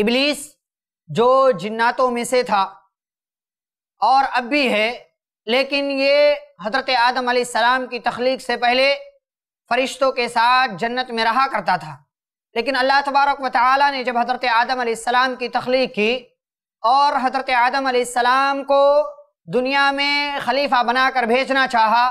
इबलीस जो जिन्नातों में से था और अब भी है लेकिन ये हज़रत आदम सलाम की तख्लीक से पहले फरिश्तों के साथ जन्नत में रहा करता था लेकिन अल्लाह तबारक व ने जब हज़रत आदम सलाम की तख्लीक की और हज़रत आदम सलाम को दुनिया में खलीफा बनाकर भेजना चाहा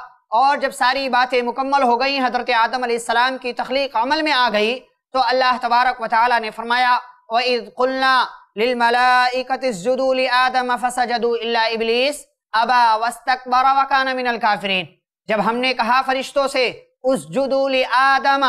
और जब सारी बातें मुकम्मल हो गई हज़रत आदम सलाम की तख्लीक अमल में आ गई तो अल्लाह तबारक व ने फरमाया वईद कुल्ला लिल मलाइकतुदू लि आदम फसजदू इल्ला इबलीस अबा वस्तकबर व कान मिनल काफिरिन जब हमने कहा फरिश्तों से उस जुदूल आदम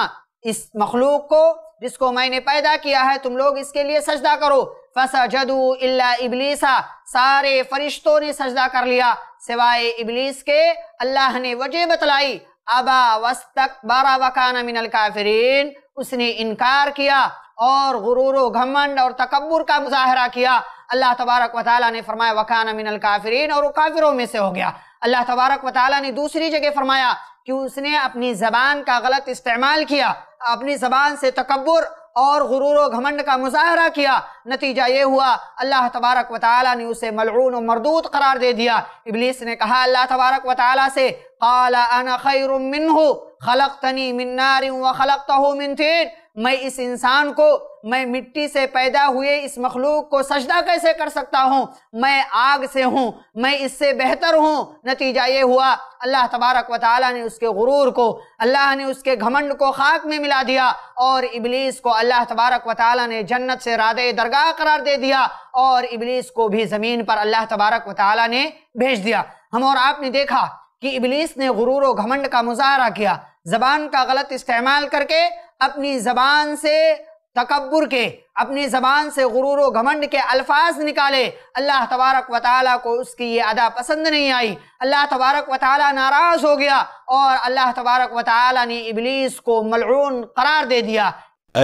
इस मखलूक को जिसको मैंने पैदा किया है तुम लोग इसके लिए सजदा करो फसा जदू इल्ला इबलीसा सारे फरिश्तों ने सजदा कर लिया सिवाय इबलीस के अल्लाह ने वजह बतलाई अबा वस्तक बारा वकाना मिनल काफिरीन उसने इनकार किया और गुरूर घमंड और तकबर का मुजाहरा किया अल्लाह तबारक वाली ने फरमाया वकान मिनल काफरीन और काफिरों में से हो गया अल्लाह तबारक वाली ने दूसरी जगह फरमाया कि उसने अपनी जबान का गलत इस्तेमाल किया अपनी जबान से तकबर और गुरूर घमंड का मुजाहरा किया नतीजा ये हुआ अल्लाह तबारक वाली ने उसे मलून मरदूद करार दे दिया इबलीस ने कहा अल्लाह तबारक वाली से काला अन खैर मिन खलक तनी मिन्नारी खलक मिन मैं इस इंसान को मैं मिट्टी से पैदा हुए इस मखलूक को सजदा कैसे कर सकता हूँ मैं आग से हूँ मैं इससे बेहतर हूँ नतीजा ये हुआ अल्लाह तबारक व ने उसके गुरूर को अल्लाह ने उसके घमंड को खाक में मिला दिया और इबलीस को अल्लाह तबारक व ताली ने जन्नत से राद दरगाह करार दे दिया और इबलीस को भी ज़मीन पर अल्लाह तबारक व ताली ने भेज दिया हम और आपने देखा कि इबलीस ने गुरूर व घमंड का मुजाहरा किया जबान का गलत इस्तेमाल करके अपनी जबान से तकबर के अपनी ज़बान से गुरूर घमंड के अल्फाज निकाले अल्लाह तबारक व ताली को उसकी ये अदा पसंद नहीं आई अल्लाह तबारक व ताली नाराज़ हो गया और अल्लाह तबारक व ताली ने इबलीस को मलरून करार दे दिया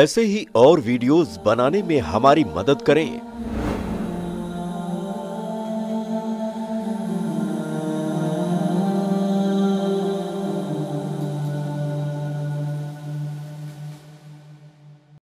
ऐसे ही और वीडियोस बनाने में हमारी मदद करें